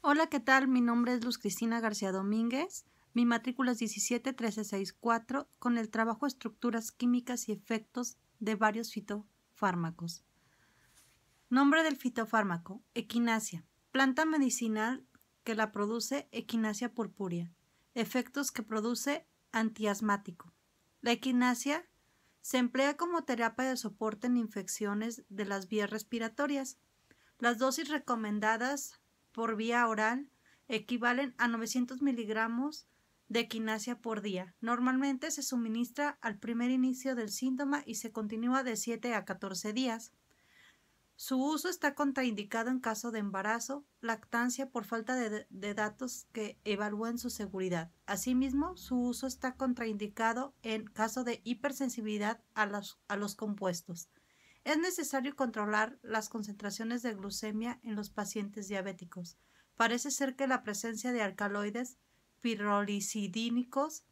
Hola, ¿qué tal? Mi nombre es Luz Cristina García Domínguez. Mi matrícula es 171364 con el trabajo Estructuras Químicas y Efectos de varios fitofármacos. Nombre del fitofármaco: Equinacia, planta medicinal que la produce Equinacia purpúrea. Efectos que produce antiasmático. La equinacia se emplea como terapia de soporte en infecciones de las vías respiratorias. Las dosis recomendadas por vía oral equivalen a 900 miligramos de quinasia por día. Normalmente se suministra al primer inicio del síntoma y se continúa de 7 a 14 días. Su uso está contraindicado en caso de embarazo, lactancia por falta de, datos que evalúen su seguridad. Asimismo, su uso está contraindicado en caso de hipersensibilidad a los compuestos. Es necesario controlar las concentraciones de glucemia en los pacientes diabéticos. Parece ser que la presencia de alcaloides pirrolicidínicos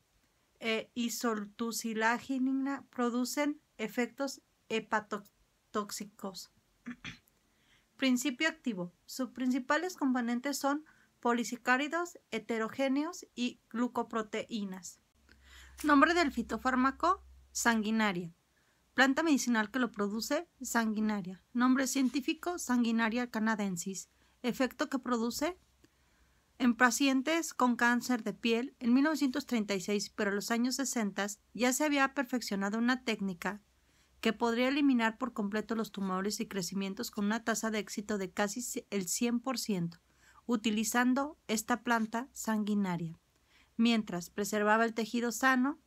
e eh, isoltusilágina producen efectos hepatotóxicos. Principio activo. Sus principales componentes son polisacáridos heterogéneos y glucoproteínas. Nombre del fitofármaco sanguinaria. Planta medicinal que lo produce, sanguinaria. Nombre científico, sanguinaria canadensis. Efecto que produce en pacientes con cáncer de piel, en 1936, pero en los años 60, ya se había perfeccionado una técnica que podría eliminar por completo los tumores y crecimientos con una tasa de éxito de casi el 100%, utilizando esta planta sanguinaria. Mientras preservaba el tejido sano,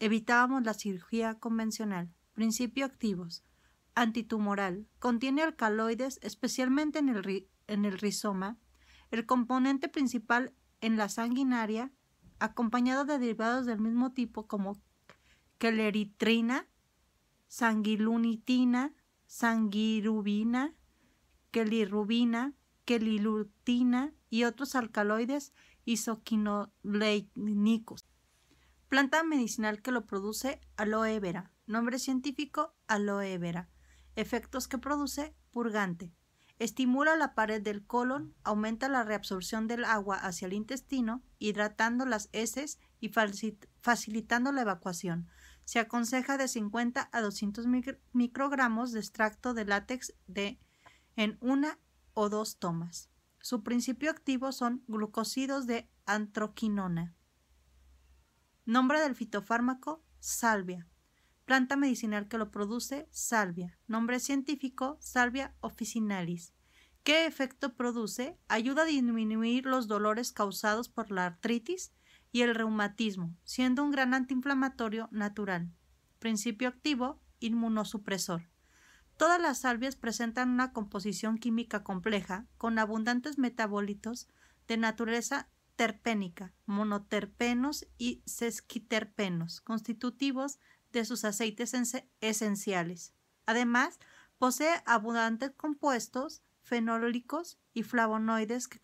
evitábamos la cirugía convencional principio activos. Antitumoral. Contiene alcaloides, especialmente en el, en el rizoma, el componente principal en la sanguinaria, acompañado de derivados del mismo tipo como queleritrina, sanguilunitina, sanguirubina, quelirubina, quelilutina y otros alcaloides isoquinoleinicos. Planta medicinal que lo produce aloe vera nombre científico aloe vera. Efectos que produce purgante. Estimula la pared del colon, aumenta la reabsorción del agua hacia el intestino, hidratando las heces y facilitando la evacuación. Se aconseja de 50 a 200 microgramos de extracto de látex de, en una o dos tomas. Su principio activo son glucosidos de antroquinona. Nombre del fitofármaco, salvia. Planta medicinal que lo produce, salvia. Nombre científico, salvia officinalis. ¿Qué efecto produce? Ayuda a disminuir los dolores causados por la artritis y el reumatismo, siendo un gran antiinflamatorio natural. Principio activo, inmunosupresor. Todas las salvias presentan una composición química compleja, con abundantes metabolitos de naturaleza terpénica, monoterpenos y sesquiterpenos, constitutivos de sus aceites esenciales. Además, posee abundantes compuestos fenólicos y flavonoides que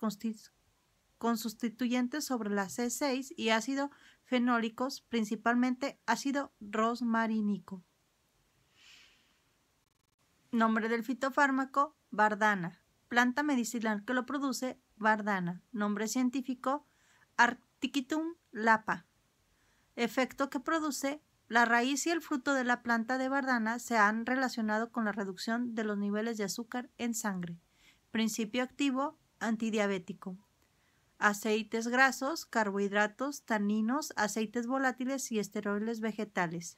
con sustituyentes sobre la C6 y ácido fenólicos, principalmente ácido rosmarínico. Nombre del fitofármaco, bardana. Planta medicinal que lo produce, bardana. Nombre científico, Articitum lapa. Efecto que produce, la raíz y el fruto de la planta de bardana se han relacionado con la reducción de los niveles de azúcar en sangre. Principio activo antidiabético. Aceites grasos, carbohidratos, taninos, aceites volátiles y esteroides vegetales.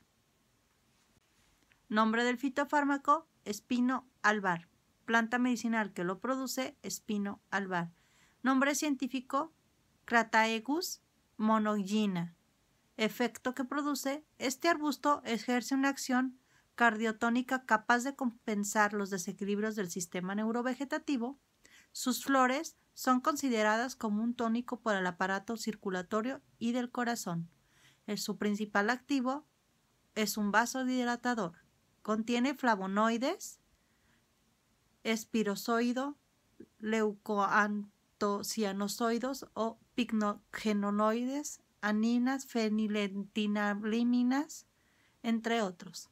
Nombre del fitofármaco: espino albar. Planta medicinal que lo produce: espino albar. Nombre científico: Crataegus monogina efecto que produce, este arbusto ejerce una acción cardiotónica capaz de compensar los desequilibrios del sistema neurovegetativo. Sus flores son consideradas como un tónico para el aparato circulatorio y del corazón. Eh, su principal activo es un vasodilatador. Contiene flavonoides, espirosoido, leucoantocianosoidos o picnogenonoides aninas, feniletilaminas, entre otros.